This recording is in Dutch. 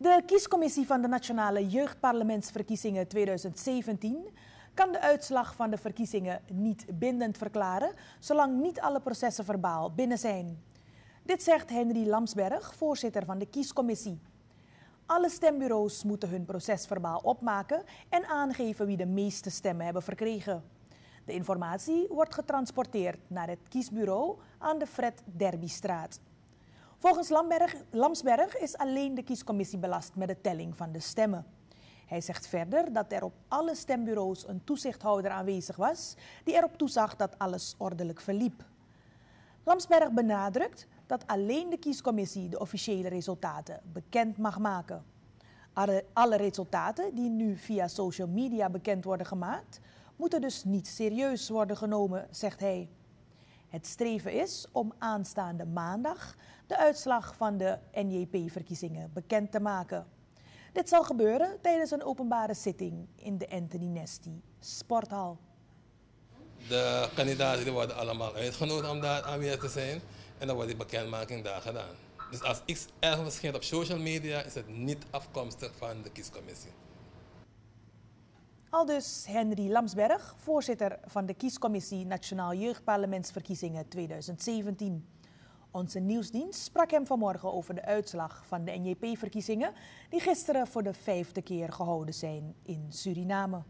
De kiescommissie van de Nationale Jeugdparlementsverkiezingen 2017 kan de uitslag van de verkiezingen niet bindend verklaren, zolang niet alle processen verbaal binnen zijn. Dit zegt Henry Lamsberg, voorzitter van de kiescommissie. Alle stembureaus moeten hun procesverbaal opmaken en aangeven wie de meeste stemmen hebben verkregen. De informatie wordt getransporteerd naar het kiesbureau aan de Fred Derbystraat. Volgens Lamberg, Lamsberg is alleen de kiescommissie belast met de telling van de stemmen. Hij zegt verder dat er op alle stembureaus een toezichthouder aanwezig was die erop toezag dat alles ordelijk verliep. Lamsberg benadrukt dat alleen de kiescommissie de officiële resultaten bekend mag maken. Alle resultaten die nu via social media bekend worden gemaakt, moeten dus niet serieus worden genomen, zegt hij. Het streven is om aanstaande maandag de uitslag van de NJP-verkiezingen bekend te maken. Dit zal gebeuren tijdens een openbare zitting in de Anthony Nesty Sporthal. De kandidaten worden allemaal uitgenodigd om daar aanwezig te zijn en dan wordt die bekendmaking daar gedaan. Dus als iets ergens verschijnt op social media, is het niet afkomstig van de kiescommissie. Aldus Henry Lamsberg, voorzitter van de kiescommissie Nationaal Jeugdparlementsverkiezingen 2017. Onze nieuwsdienst sprak hem vanmorgen over de uitslag van de NJP-verkiezingen die gisteren voor de vijfde keer gehouden zijn in Suriname.